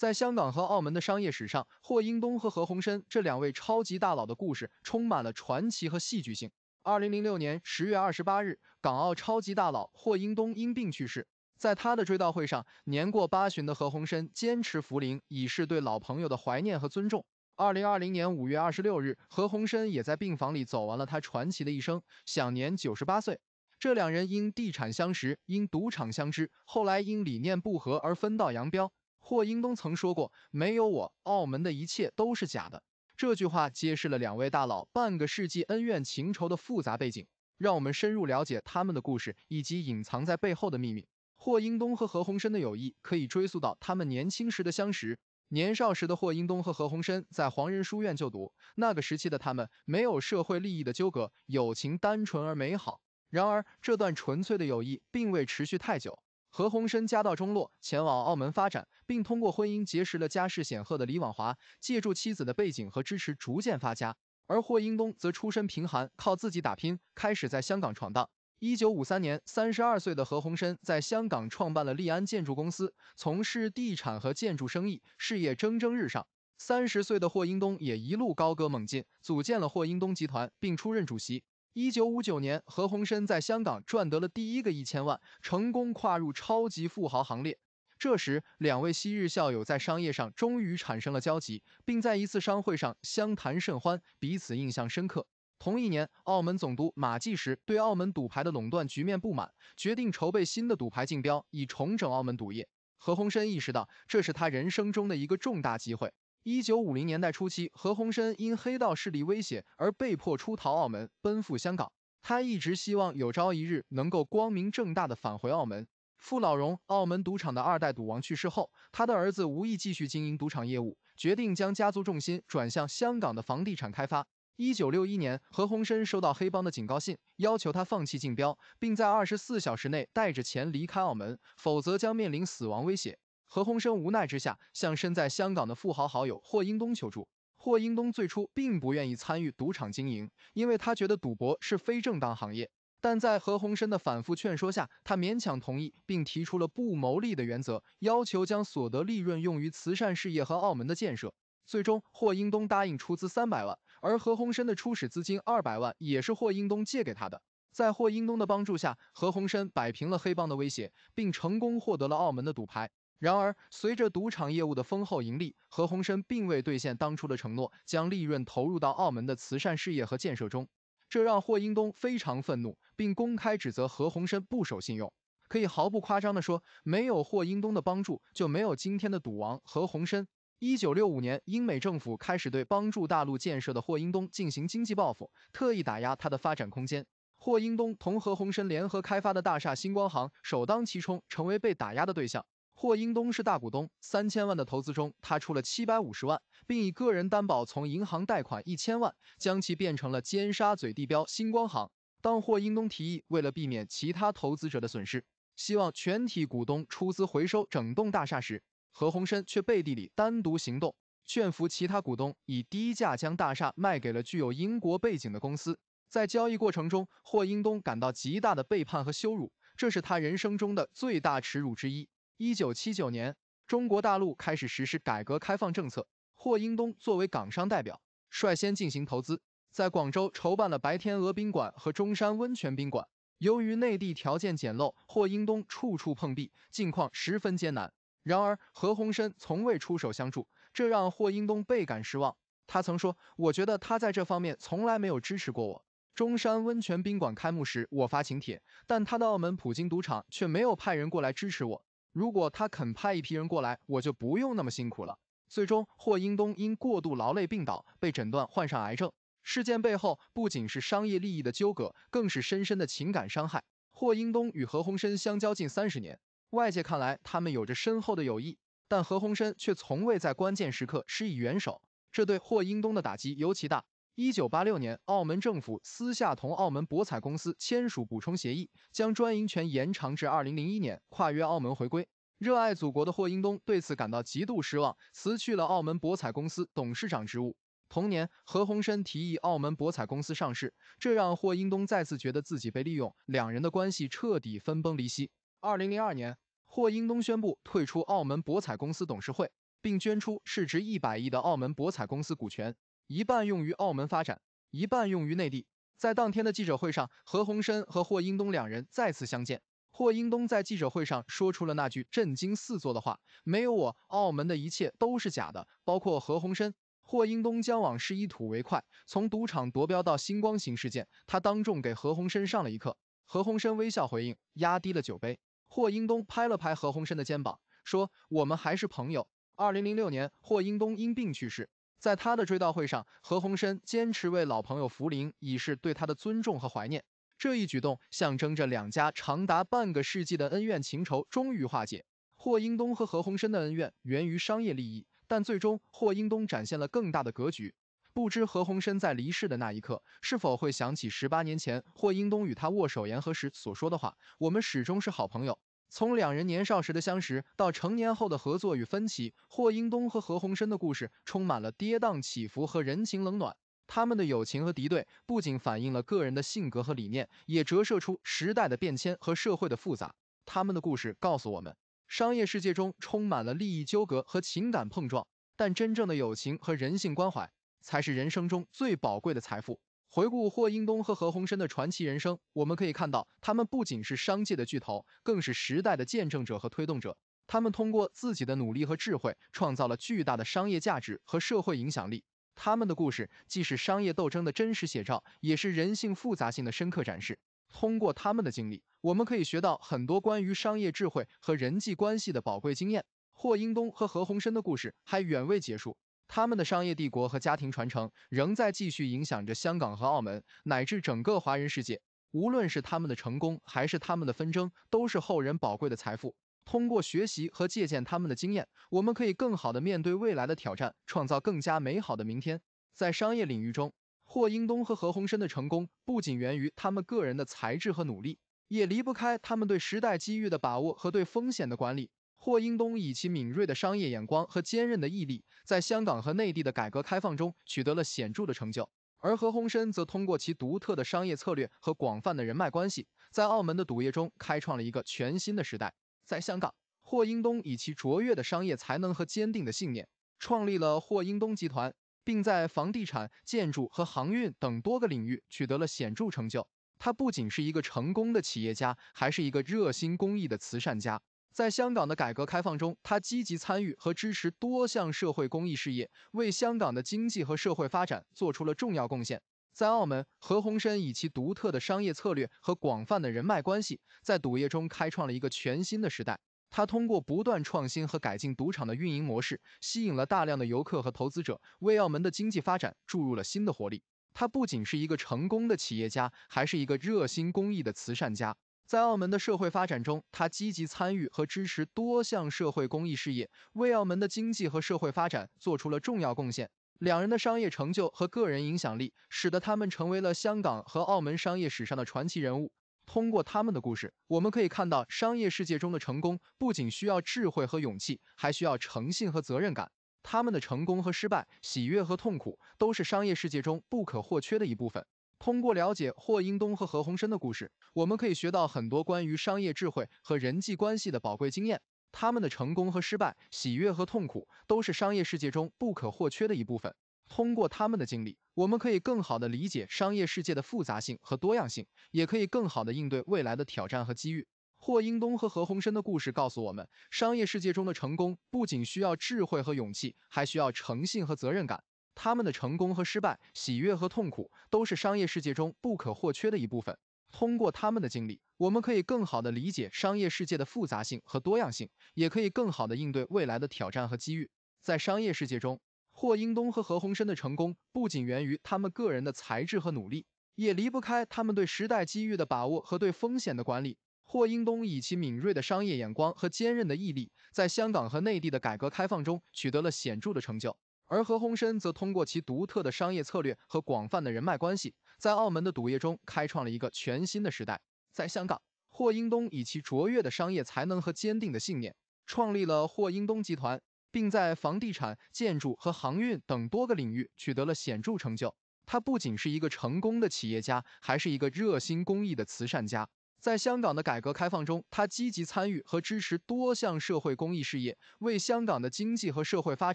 在香港和澳门的商业史上，霍英东和何鸿燊这两位超级大佬的故事充满了传奇和戏剧性。二零零六年十月二十八日，港澳超级大佬霍英东因病去世。在他的追悼会上，年过八旬的何鸿燊坚持扶灵，以示对老朋友的怀念和尊重。二零二零年五月二十六日，何鸿燊也在病房里走完了他传奇的一生，享年九十八岁。这两人因地产相识，因赌场相知，后来因理念不合而分道扬镳。霍英东曾说过：“没有我，澳门的一切都是假的。”这句话揭示了两位大佬半个世纪恩怨情仇的复杂背景，让我们深入了解他们的故事以及隐藏在背后的秘密。霍英东和何鸿燊的友谊可以追溯到他们年轻时的相识。年少时的霍英东和何鸿燊在黄仁书院就读，那个时期的他们没有社会利益的纠葛，友情单纯而美好。然而，这段纯粹的友谊并未持续太久。何鸿燊家道中落，前往澳门发展，并通过婚姻结识了家世显赫的李婉华，借助妻子的背景和支持，逐渐发家。而霍英东则出身贫寒，靠自己打拼，开始在香港闯荡。一九五三年，三十二岁的何鸿燊在香港创办了利安建筑公司，从事地产和建筑生意，事业蒸蒸日上。三十岁的霍英东也一路高歌猛进，组建了霍英东集团，并出任主席。一九五九年，何鸿燊在香港赚得了第一个一千万，成功跨入超级富豪行列。这时，两位昔日校友在商业上终于产生了交集，并在一次商会上相谈甚欢，彼此印象深刻。同一年，澳门总督马季时对澳门赌牌的垄断局面不满，决定筹备新的赌牌竞标，以重整澳门赌业。何鸿燊意识到，这是他人生中的一个重大机会。一九五零年代初期，何鸿燊因黑道势力威胁而被迫出逃澳门，奔赴香港。他一直希望有朝一日能够光明正大的返回澳门。傅老荣，澳门赌场的二代赌王去世后，他的儿子无意继续经营赌场业务，决定将家族重心转向香港的房地产开发。一九六一年，何鸿燊收到黑帮的警告信，要求他放弃竞标，并在二十四小时内带着钱离开澳门，否则将面临死亡威胁。何鸿燊无奈之下，向身在香港的富豪好友霍英东求助。霍英东最初并不愿意参与赌场经营，因为他觉得赌博是非正当行业。但在何鸿燊的反复劝说下，他勉强同意，并提出了不谋利的原则，要求将所得利润用于慈善事业和澳门的建设。最终，霍英东答应出资三百万，而何鸿燊的初始资金二百万也是霍英东借给他的。在霍英东的帮助下，何鸿燊摆平了黑帮的威胁，并成功获得了澳门的赌牌。然而，随着赌场业务的丰厚盈利，何鸿燊并未兑现当初的承诺，将利润投入到澳门的慈善事业和建设中，这让霍英东非常愤怒，并公开指责何鸿燊不守信用。可以毫不夸张地说，没有霍英东的帮助，就没有今天的赌王何鸿燊。一九六五年，英美政府开始对帮助大陆建设的霍英东进行经济报复，特意打压他的发展空间。霍英东同何鸿燊联合开发的大厦星光行首当其冲，成为被打压的对象。霍英东是大股东，三千万的投资中，他出了七百五十万，并以个人担保从银行贷款一千万，将其变成了尖沙咀地标星光行。当霍英东提议为了避免其他投资者的损失，希望全体股东出资回收整栋大厦时，何鸿燊却背地里单独行动，劝服其他股东以低价将大厦卖给了具有英国背景的公司。在交易过程中，霍英东感到极大的背叛和羞辱，这是他人生中的最大耻辱之一。一九七九年，中国大陆开始实施改革开放政策。霍英东作为港商代表，率先进行投资，在广州筹办了白天鹅宾馆和中山温泉宾馆。由于内地条件简陋，霍英东处处碰壁，境况十分艰难。然而，何鸿燊从未出手相助，这让霍英东倍感失望。他曾说：“我觉得他在这方面从来没有支持过我。”中山温泉宾馆开幕时，我发请帖，但他的澳门葡京赌场却没有派人过来支持我。如果他肯派一批人过来，我就不用那么辛苦了。最终，霍英东因过度劳累病倒，被诊断患上癌症。事件背后不仅是商业利益的纠葛，更是深深的情感伤害。霍英东与何鸿燊相交近三十年，外界看来他们有着深厚的友谊，但何鸿燊却从未在关键时刻施以援手，这对霍英东的打击尤其大。一九八六年，澳门政府私下同澳门博彩公司签署补充协议，将专营权延长至二零零一年，跨越澳门回归。热爱祖国的霍英东对此感到极度失望，辞去了澳门博彩公司董事长职务。同年，何鸿燊提议澳门博彩公司上市，这让霍英东再次觉得自己被利用，两人的关系彻底分崩离析。二零零二年，霍英东宣布退出澳门博彩公司董事会，并捐出市值一百亿的澳门博彩公司股权。一半用于澳门发展，一半用于内地。在当天的记者会上，何鸿燊和霍英东两人再次相见。霍英东在记者会上说出了那句震惊四座的话：“没有我，澳门的一切都是假的，包括何鸿燊。”霍英东将往事一吐为快，从赌场夺标到星光行事件，他当众给何鸿燊上了一课。何鸿燊微笑回应，压低了酒杯。霍英东拍了拍何鸿燊的肩膀，说：“我们还是朋友。”二零零六年，霍英东因病去世。在他的追悼会上，何鸿燊坚持为老朋友福临，以示对他的尊重和怀念。这一举动象征着两家长达半个世纪的恩怨情仇终于化解。霍英东和何鸿燊的恩怨源于商业利益，但最终霍英东展现了更大的格局。不知何鸿燊在离世的那一刻，是否会想起十八年前霍英东与他握手言和时所说的话：“我们始终是好朋友。”从两人年少时的相识到成年后的合作与分歧，霍英东和何鸿燊的故事充满了跌宕起伏和人情冷暖。他们的友情和敌对不仅反映了个人的性格和理念，也折射出时代的变迁和社会的复杂。他们的故事告诉我们，商业世界中充满了利益纠葛和情感碰撞，但真正的友情和人性关怀才是人生中最宝贵的财富。回顾霍英东和何鸿燊的传奇人生，我们可以看到，他们不仅是商界的巨头，更是时代的见证者和推动者。他们通过自己的努力和智慧，创造了巨大的商业价值和社会影响力。他们的故事既是商业斗争的真实写照，也是人性复杂性的深刻展示。通过他们的经历，我们可以学到很多关于商业智慧和人际关系的宝贵经验。霍英东和何鸿燊的故事还远未结束。他们的商业帝国和家庭传承仍在继续影响着香港和澳门，乃至整个华人世界。无论是他们的成功，还是他们的纷争，都是后人宝贵的财富。通过学习和借鉴他们的经验，我们可以更好地面对未来的挑战，创造更加美好的明天。在商业领域中，霍英东和何鸿燊的成功不仅源于他们个人的才智和努力，也离不开他们对时代机遇的把握和对风险的管理。霍英东以其敏锐的商业眼光和坚韧的毅力，在香港和内地的改革开放中取得了显著的成就；而何鸿燊则通过其独特的商业策略和广泛的人脉关系，在澳门的赌业中开创了一个全新的时代。在香港，霍英东以其卓越的商业才能和坚定的信念，创立了霍英东集团，并在房地产、建筑和航运等多个领域取得了显著成就。他不仅是一个成功的企业家，还是一个热心公益的慈善家。在香港的改革开放中，他积极参与和支持多项社会公益事业，为香港的经济和社会发展做出了重要贡献。在澳门，何鸿燊以其独特的商业策略和广泛的人脉关系，在赌业中开创了一个全新的时代。他通过不断创新和改进赌场的运营模式，吸引了大量的游客和投资者，为澳门的经济发展注入了新的活力。他不仅是一个成功的企业家，还是一个热心公益的慈善家。在澳门的社会发展中，他积极参与和支持多项社会公益事业，为澳门的经济和社会发展做出了重要贡献。两人的商业成就和个人影响力，使得他们成为了香港和澳门商业史上的传奇人物。通过他们的故事，我们可以看到，商业世界中的成功不仅需要智慧和勇气，还需要诚信和责任感。他们的成功和失败、喜悦和痛苦，都是商业世界中不可或缺的一部分。通过了解霍英东和何鸿燊的故事，我们可以学到很多关于商业智慧和人际关系的宝贵经验。他们的成功和失败、喜悦和痛苦，都是商业世界中不可或缺的一部分。通过他们的经历，我们可以更好地理解商业世界的复杂性和多样性，也可以更好地应对未来的挑战和机遇。霍英东和何鸿燊的故事告诉我们，商业世界中的成功不仅需要智慧和勇气，还需要诚信和责任感。他们的成功和失败，喜悦和痛苦，都是商业世界中不可或缺的一部分。通过他们的经历，我们可以更好地理解商业世界的复杂性和多样性，也可以更好地应对未来的挑战和机遇。在商业世界中，霍英东和何鸿燊的成功不仅源于他们个人的才智和努力，也离不开他们对时代机遇的把握和对风险的管理。霍英东以其敏锐的商业眼光和坚韧的毅力，在香港和内地的改革开放中取得了显著的成就。而何鸿燊则通过其独特的商业策略和广泛的人脉关系，在澳门的赌业中开创了一个全新的时代。在香港，霍英东以其卓越的商业才能和坚定的信念，创立了霍英东集团，并在房地产、建筑和航运等多个领域取得了显著成就。他不仅是一个成功的企业家，还是一个热心公益的慈善家。在香港的改革开放中，他积极参与和支持多项社会公益事业，为香港的经济和社会发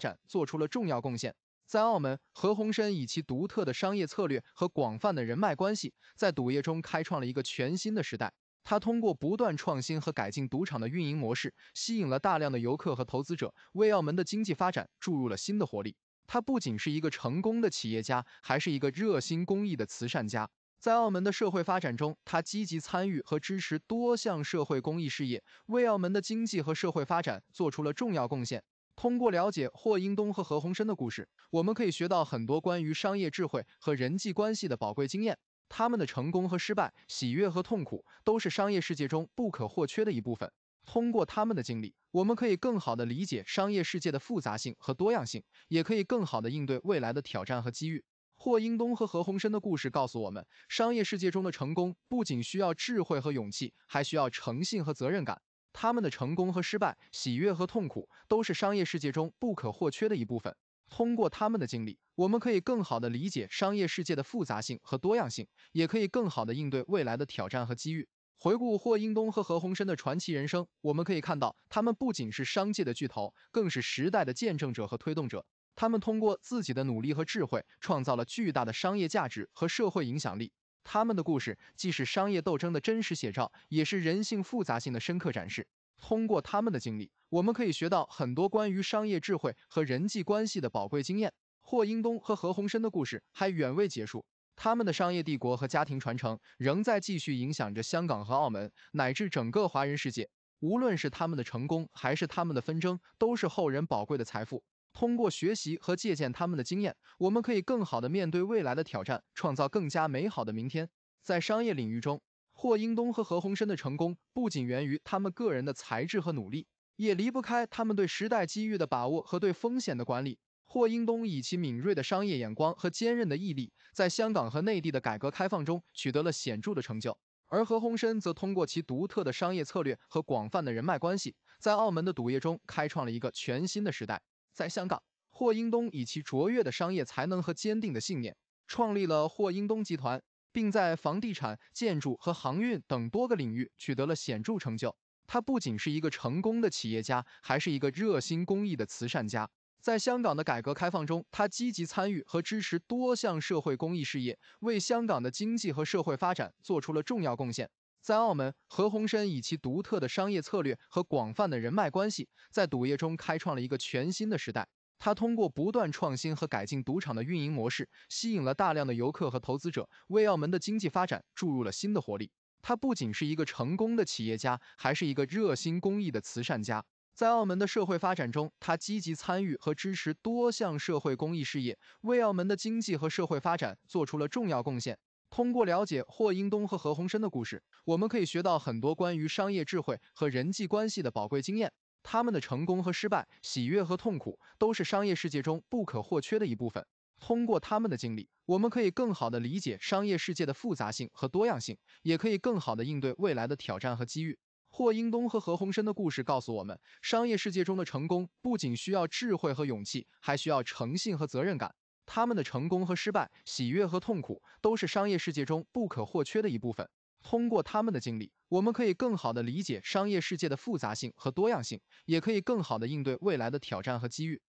展做出了重要贡献。在澳门，何鸿燊以其独特的商业策略和广泛的人脉关系，在赌业中开创了一个全新的时代。他通过不断创新和改进赌场的运营模式，吸引了大量的游客和投资者，为澳门的经济发展注入了新的活力。他不仅是一个成功的企业家，还是一个热心公益的慈善家。在澳门的社会发展中，他积极参与和支持多项社会公益事业，为澳门的经济和社会发展做出了重要贡献。通过了解霍英东和何鸿燊的故事，我们可以学到很多关于商业智慧和人际关系的宝贵经验。他们的成功和失败、喜悦和痛苦，都是商业世界中不可或缺的一部分。通过他们的经历，我们可以更好地理解商业世界的复杂性和多样性，也可以更好地应对未来的挑战和机遇。霍英东和何鸿燊的故事告诉我们，商业世界中的成功不仅需要智慧和勇气，还需要诚信和责任感。他们的成功和失败、喜悦和痛苦，都是商业世界中不可或缺的一部分。通过他们的经历，我们可以更好的理解商业世界的复杂性和多样性，也可以更好的应对未来的挑战和机遇。回顾霍英东和何鸿燊的传奇人生，我们可以看到，他们不仅是商界的巨头，更是时代的见证者和推动者。他们通过自己的努力和智慧，创造了巨大的商业价值和社会影响力。他们的故事既是商业斗争的真实写照，也是人性复杂性的深刻展示。通过他们的经历，我们可以学到很多关于商业智慧和人际关系的宝贵经验。霍英东和何鸿燊的故事还远未结束，他们的商业帝国和家庭传承仍在继续影响着香港和澳门，乃至整个华人世界。无论是他们的成功，还是他们的纷争，都是后人宝贵的财富。通过学习和借鉴他们的经验，我们可以更好地面对未来的挑战，创造更加美好的明天。在商业领域中，霍英东和何鸿燊的成功不仅源于他们个人的才智和努力，也离不开他们对时代机遇的把握和对风险的管理。霍英东以其敏锐的商业眼光和坚韧的毅力，在香港和内地的改革开放中取得了显著的成就；而何鸿燊则通过其独特的商业策略和广泛的人脉关系，在澳门的赌业中开创了一个全新的时代。在香港，霍英东以其卓越的商业才能和坚定的信念，创立了霍英东集团，并在房地产、建筑和航运等多个领域取得了显著成就。他不仅是一个成功的企业家，还是一个热心公益的慈善家。在香港的改革开放中，他积极参与和支持多项社会公益事业，为香港的经济和社会发展做出了重要贡献。在澳门，何鸿燊以其独特的商业策略和广泛的人脉关系，在赌业中开创了一个全新的时代。他通过不断创新和改进赌场的运营模式，吸引了大量的游客和投资者，为澳门的经济发展注入了新的活力。他不仅是一个成功的企业家，还是一个热心公益的慈善家。在澳门的社会发展中，他积极参与和支持多项社会公益事业，为澳门的经济和社会发展做出了重要贡献。通过了解霍英东和何鸿燊的故事，我们可以学到很多关于商业智慧和人际关系的宝贵经验。他们的成功和失败、喜悦和痛苦，都是商业世界中不可或缺的一部分。通过他们的经历，我们可以更好地理解商业世界的复杂性和多样性，也可以更好地应对未来的挑战和机遇。霍英东和何鸿燊的故事告诉我们，商业世界中的成功不仅需要智慧和勇气，还需要诚信和责任感。他们的成功和失败、喜悦和痛苦，都是商业世界中不可或缺的一部分。通过他们的经历，我们可以更好地理解商业世界的复杂性和多样性，也可以更好地应对未来的挑战和机遇。